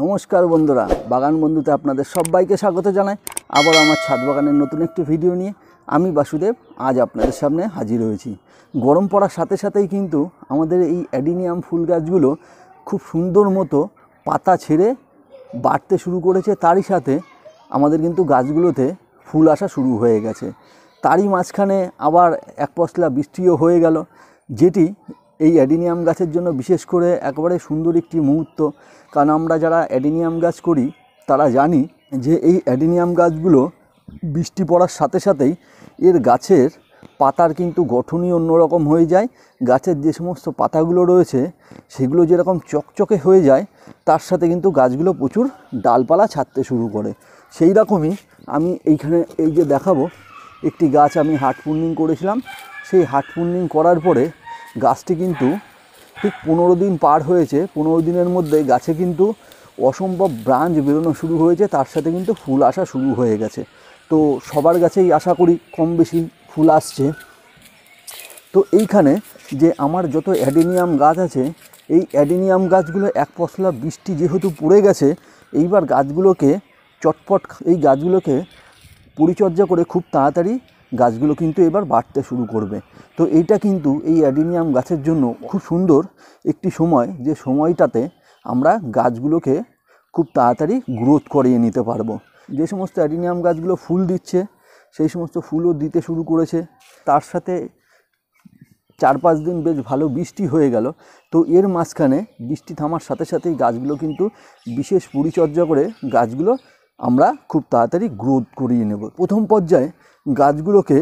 নমস্কার বন্ধুরা বাগান বন্ধুতে আপনাদের সবাইকে স্বাগত জানাই আবার আমার ছাদ বাগানের নতুন একটি ভিডিও নিয়ে আমি বাসুদেব আজ আপনাদের সামনে হাজির হয়েছি গরম পড়ার সাথে সাথেই কিন্তু আমাদের এই অ্যাডিনিয়াম ফুল গাছগুলো খুব সুন্দর মতো পাতা ছেড়ে বাড়তে শুরু করেছে তারই সাথে আমাদের কিন্তু গাছগুলোতে ফুল আসা শুরু হয়ে গেছে তারই মাঝখানে আবার এক পশলা বৃষ্টিও হয়ে গেল যেটি এই অ্যাডিনিয়াম গাছের জন্য বিশেষ করে একেবারে সুন্দর একটি মুহূর্ত কারণ আমরা যারা অ্যাডিনিয়াম গাছ করি তারা জানি যে এই অ্যাডিনিয়াম গাছগুলো বৃষ্টি পড়ার সাথে সাথেই এর গাছের পাতার কিন্তু গঠনই অন্যরকম হয়ে যায় গাছের যে সমস্ত পাতাগুলো রয়েছে সেগুলো যেরকম চকচকে হয়ে যায় তার সাথে কিন্তু গাছগুলো প্রচুর ডালপালা ছাড়তে শুরু করে সেই রকমই আমি এইখানে এই যে দেখাবো একটি গাছ আমি হাট পূর্ণিং করেছিলাম সেই হাট পূর্ণিং করার পরে গাছটি কিন্তু ঠিক পনেরো দিন পার হয়েছে পনেরো দিনের মধ্যে গাছে কিন্তু অসম্ভব ব্রাঞ্চ বেরোনো শুরু হয়েছে তার সাথে কিন্তু ফুল আসা শুরু হয়ে গেছে তো সবার গাছেই আশা করি কম বেশি ফুল আসছে তো এইখানে যে আমার যত অ্যাডেনিয়াম গাছ আছে এই অ্যাডেনিয়াম গাছগুলো এক পশলা বৃষ্টি যেহেতু পড়ে গেছে এইবার গাছগুলোকে চটপট এই গাছগুলোকে পরিচর্যা করে খুব তাড়াতাড়ি গাছগুলো কিন্তু এবার বাড়তে শুরু করবে তো এইটা কিন্তু এই অ্যাডিনিয়াম গাছের জন্য খুব সুন্দর একটি সময় যে সময়টাতে আমরা গাছগুলোকে খুব তাড়াতাড়ি গ্রোথ করিয়ে নিতে পারবো যে সমস্ত অ্যাডিনিয়াম গাছগুলো ফুল দিচ্ছে সেই সমস্ত ফুলও দিতে শুরু করেছে তার সাথে চার পাঁচ দিন বেশ ভালো বৃষ্টি হয়ে গেল তো এর মাঝখানে বৃষ্টি থামার সাথে সাথেই গাছগুলো কিন্তু বিশেষ পরিচর্যা করে গাছগুলো আমরা খুব তাড়াতাড়ি গ্রোথ করিয়ে নেব প্রথম পর্যায়ে গাছগুলোকে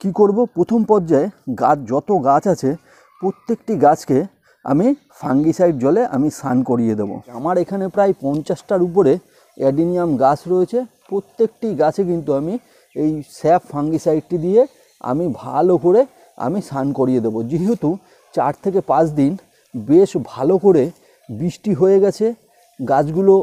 কি করব প্রথম পর্যায়ে গাছ যত গাছ আছে প্রত্যেকটি গাছকে আমি ফাঙ্গিসাইড জলে আমি স্নান করিয়ে দেব আমার এখানে প্রায় পঞ্চাশটার উপরে অ্যাডিনিয়াম গাছ রয়েছে প্রত্যেকটি গাছে কিন্তু আমি এই স্যাপ ফাঙ্গিসাইডটি দিয়ে আমি ভালো করে আমি স্নান করিয়ে দেব যেহেতু চার থেকে পাঁচ দিন বেশ ভালো করে বৃষ্টি হয়ে গেছে গাছগুলো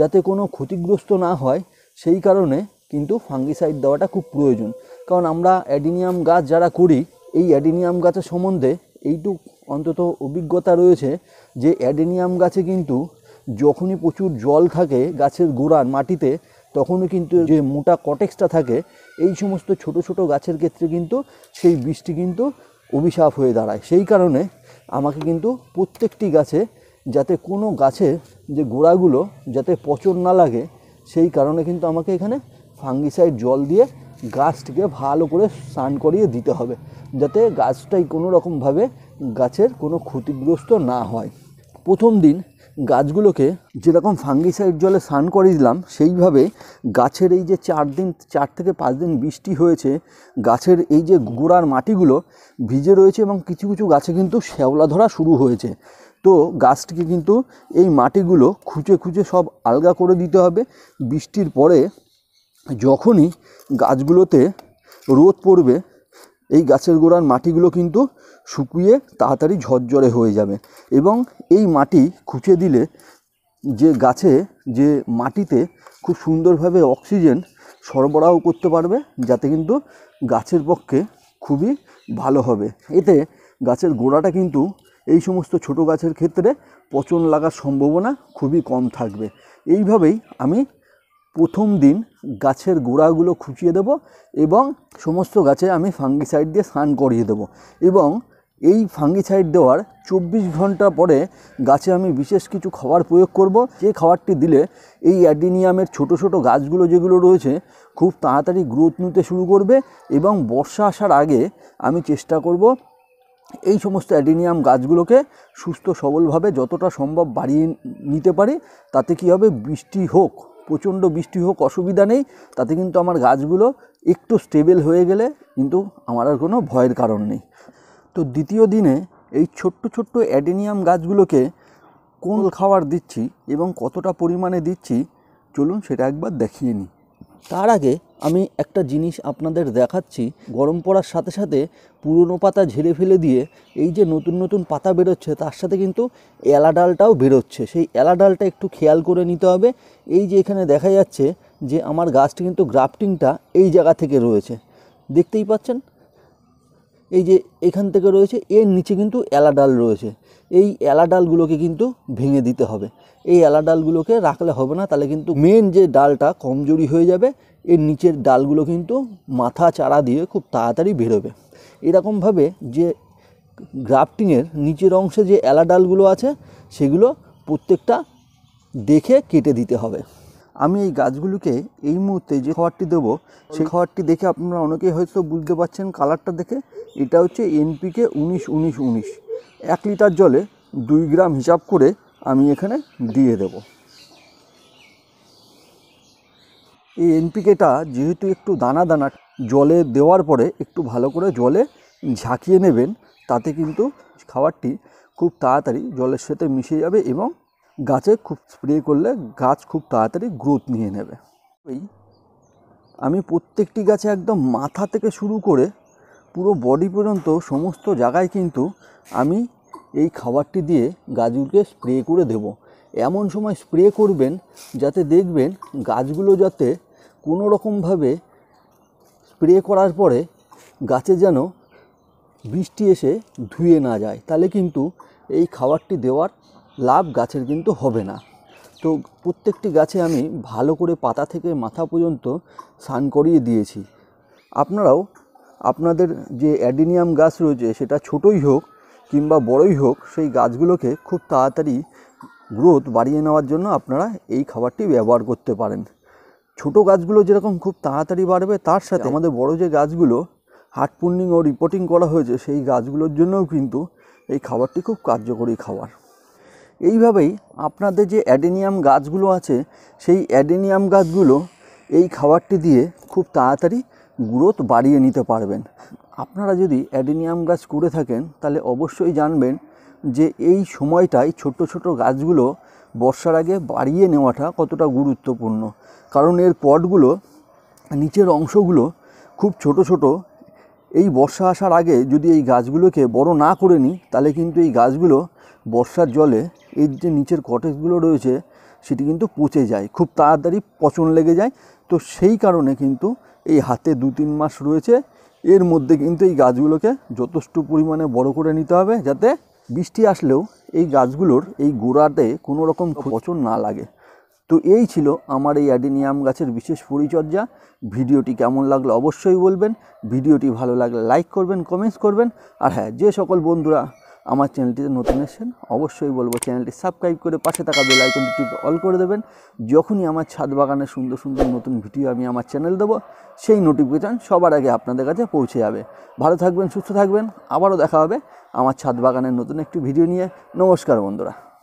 যাতে কোনো ক্ষতিগ্রস্ত না হয় সেই কারণে কিন্তু ফাঙ্গিসাইড দেওয়াটা খুব প্রয়োজন কারণ আমরা অ্যাডিনিয়াম গাছ যারা করি এই অ্যাডিনিয়াম গাছের সম্বন্ধে এইটুক অন্তত অভিজ্ঞতা রয়েছে যে অ্যাডেনিয়াম গাছে কিন্তু যখনই প্রচুর জল থাকে গাছের গোড়ার মাটিতে তখনও কিন্তু যে মোটা কটেক্সটা থাকে এই সমস্ত ছোট ছোট গাছের ক্ষেত্রে কিন্তু সেই বৃষ্টি কিন্তু অভিশাপ হয়ে দাঁড়ায় সেই কারণে আমাকে কিন্তু প্রত্যেকটি গাছে যাতে কোনো গাছের যে গোড়াগুলো যাতে পচন না লাগে সেই কারণে কিন্তু আমাকে এখানে ফাঙ্গিসাইড জল দিয়ে গাছটিকে ভালো করে স্নান করিয়ে দিতে হবে যাতে গাছটাই কোনো রকমভাবে গাছের কোনো ক্ষতিগ্রস্ত না হয় প্রথম দিন গাছগুলোকে যেরকম ফাঙ্গিসাইড জলে স্নান করিয়ে দিলাম সেইভাবে গাছের এই যে চার দিন চার থেকে পাঁচ দিন বৃষ্টি হয়েছে গাছের এই যে গোড়ার মাটিগুলো ভিজে রয়েছে এবং কিছু কিছু গাছে কিন্তু শ্যাওলা ধরা শুরু হয়েছে তো গাছটিকে কিন্তু এই মাটিগুলো খুঁচে খুঁচে সব আলগা করে দিতে হবে বৃষ্টির পরে যখনই গাছগুলোতে রোদ পড়বে এই গাছের গোড়ার মাটিগুলো কিন্তু শুকিয়ে তাড়াতাড়ি ঝরঝরে হয়ে যাবে এবং এই মাটি খুঁচে দিলে যে গাছে যে মাটিতে খুব সুন্দরভাবে অক্সিজেন সরবরাহ করতে পারবে যাতে কিন্তু গাছের পক্ষে খুবই ভালো হবে এতে গাছের গোড়াটা কিন্তু এই সমস্ত ছোট গাছের ক্ষেত্রে পচন লাগার সম্ভাবনা খুবই কম থাকবে এইভাবেই আমি প্রথম দিন গাছের গোড়াগুলো খুঁচিয়ে দেব এবং সমস্ত গাছে আমি ফাঙ্গিসাইড দিয়ে স্নান করিয়ে দেব এবং এই ফাঙ্গিসাইড দেওয়ার চব্বিশ ঘন্টা পরে গাছে আমি বিশেষ কিছু খাবার প্রয়োগ করব যে খাবারটি দিলে এই অ্যাডিনিয়ামের ছোট ছোট গাছগুলো যেগুলো রয়েছে খুব তাড়াতাড়ি গ্রোথ নিতে শুরু করবে এবং বর্ষা আসার আগে আমি চেষ্টা করব এই সমস্ত অ্যাডিনিয়াম গাছগুলোকে সুস্থ সবলভাবে যতটা সম্ভব বাড়িয়ে নিতে পারি তাতে কি হবে বৃষ্টি হোক প্রচণ্ড বৃষ্টি হোক অসুবিধা নেই তাতে কিন্তু আমার গাছগুলো একটু স্টেবেল হয়ে গেলে কিন্তু আমার আর কোনো ভয়ের কারণ নেই তো দ্বিতীয় দিনে এই ছোট্ট ছোট্ট অ্যাডেনিয়াম গাছগুলোকে কোন খাবার দিচ্ছি এবং কতটা পরিমাণে দিচ্ছি চলুন সেটা একবার দেখিয়ে নিই তার আগে আমি একটা জিনিস আপনাদের দেখাচ্ছি গরম পড়ার সাথে সাথে পুরনো পাতা ঝেড়ে ফেলে দিয়ে এই যে নতুন নতুন পাতা বেরোচ্ছে তার সাথে কিন্তু এলা ডালটাও বেরোচ্ছে সেই এলা ডালটা একটু খেয়াল করে নিতে হবে এই যে এখানে দেখা যাচ্ছে যে আমার গাছটি কিন্তু গ্রাফটিংটা এই জায়গা থেকে রয়েছে দেখতেই পাচ্ছেন এই যে এখান থেকে রয়েছে এর নিচে কিন্তু এলা ডাল রয়েছে এই এলা ডালগুলোকে কিন্তু ভেঙে দিতে হবে এই এলা ডালগুলোকে রাখলে হবে না তাহলে কিন্তু মেন যে ডালটা কমজোরি হয়ে যাবে এর নিচের ডালগুলো কিন্তু মাথা চারা দিয়ে খুব তাড়াতাড়ি বেরোবে এরকমভাবে যে গ্রাফটিংয়ের নিচের অংশে যে এলা ডালগুলো আছে সেগুলো প্রত্যেকটা দেখে কেটে দিতে হবে আমি এই গাছগুলিকে এই মুহূর্তে যে খাবারটি দেবো সেই খাবারটি দেখে আপনারা অনেকেই হয়তো বুঝতে পারছেন কালারটা দেখে এটা হচ্ছে এনপিকে উনিশ উনিশ উনিশ এক লিটার জলে দুই গ্রাম হিসাব করে আমি এখানে দিয়ে দেব এই এনপিকেটা যেহেতু একটু দানা দানা জলে দেওয়ার পরে একটু ভালো করে জলে ঝাঁকিয়ে নেবেন তাতে কিন্তু খাবারটি খুব তাড়াতাড়ি জলের সাথে মিশে যাবে এবং গাছে খুব স্প্রে করলে গাছ খুব তাড়াতাড়ি গ্রোথ নিয়ে নেবে এই আমি প্রত্যেকটি গাছে একদম মাথা থেকে শুরু করে পুরো বডি পর্যন্ত সমস্ত জায়গায় কিন্তু আমি এই খাবারটি দিয়ে গাছগুলোকে স্প্রে করে দেব এমন সময় স্প্রে করবেন যাতে দেখবেন গাছগুলো যাতে কোনো রকমভাবে স্প্রে করার পরে গাছে যেন বৃষ্টি এসে ধুয়ে না যায় তাহলে কিন্তু এই খাবারটি দেওয়ার লাভ গাছের কিন্তু হবে না তো প্রত্যেকটি গাছে আমি ভালো করে পাতা থেকে মাথা পর্যন্ত স্নান করিয়ে দিয়েছি আপনারাও আপনাদের যে অ্যাডিনিয়াম গাছ রয়েছে সেটা ছোটোই হোক কিংবা বড়ই হোক সেই গাছগুলোকে খুব তাড়াতাড়ি গ্রোথ বাড়িয়ে নেওয়ার জন্য আপনারা এই খাবারটি ব্যবহার করতে পারেন ছোট গাছগুলো যেরকম খুব তাড়াতাড়ি বাড়বে তার সাথে আমাদের বড় যে গাছগুলো হার্টপুন্ডিং ও রিপোর্টিং করা হয়েছে সেই গাছগুলোর জন্যও কিন্তু এই খাবারটি খুব কার্যকরী খাবার এইভাবেই আপনাদের যে অ্যাডেনিয়াম গাছগুলো আছে সেই অ্যাডেনিয়াম গাছগুলো এই খাবারটি দিয়ে খুব তাড়াতাড়ি গ্রোথ বাড়িয়ে নিতে পারবেন আপনারা যদি অ্যাডেনিয়াম গাছ করে থাকেন তাহলে অবশ্যই জানবেন যে এই সময়টাই ছোট ছোট গাছগুলো বর্ষার আগে বাড়িয়ে নেওয়াটা কতটা গুরুত্বপূর্ণ কারণ এর পটগুলো নিচের অংশগুলো খুব ছোট ছোট এই বর্ষা আসার আগে যদি এই গাছগুলোকে বড় না করে নিই তাহলে কিন্তু এই গাছগুলো বর্ষার জলে এর যে নিচের কটেজগুলো রয়েছে সেটি কিন্তু পচে যায় খুব তাড়াতাড়ি পচন লেগে যায় তো সেই কারণে কিন্তু এই হাতে দু তিন মাস রয়েছে এর মধ্যে কিন্তু এই গাছগুলোকে যথেষ্ট পরিমাণে বড় করে নিতে হবে যাতে বৃষ্টি আসলেও এই গাছগুলোর এই গোড়াতে কোনো রকম পচন না লাগে তো এই ছিল আমার এই অ্যাডিনিয়াম গাছের বিশেষ পরিচর্যা ভিডিওটি কেমন লাগলো অবশ্যই বলবেন ভিডিওটি ভালো লাগলে লাইক করবেন কমেন্টস করবেন আর হ্যাঁ যে সকল বন্ধুরা আমার চ্যানেলটিতে নতুন এসেছেন অবশ্যই বলবো চ্যানেলটি সাবস্ক্রাইব করে পাশে থাকা বেল আইকনটি টিপে অল করে দেবেন যখনই আমার ছাদ বাগানে সুন্দর সুন্দর নতুন ভিডিও আমি আমার চ্যানেল দেবো সেই নোটিফিকেশান সবার আগে আপনাদের কাছে পৌঁছে যাবে ভালো থাকবেন সুস্থ থাকবেন আবারও দেখা হবে আমার ছাদ বাগানের নতুন একটি ভিডিও নিয়ে নমস্কার বন্ধুরা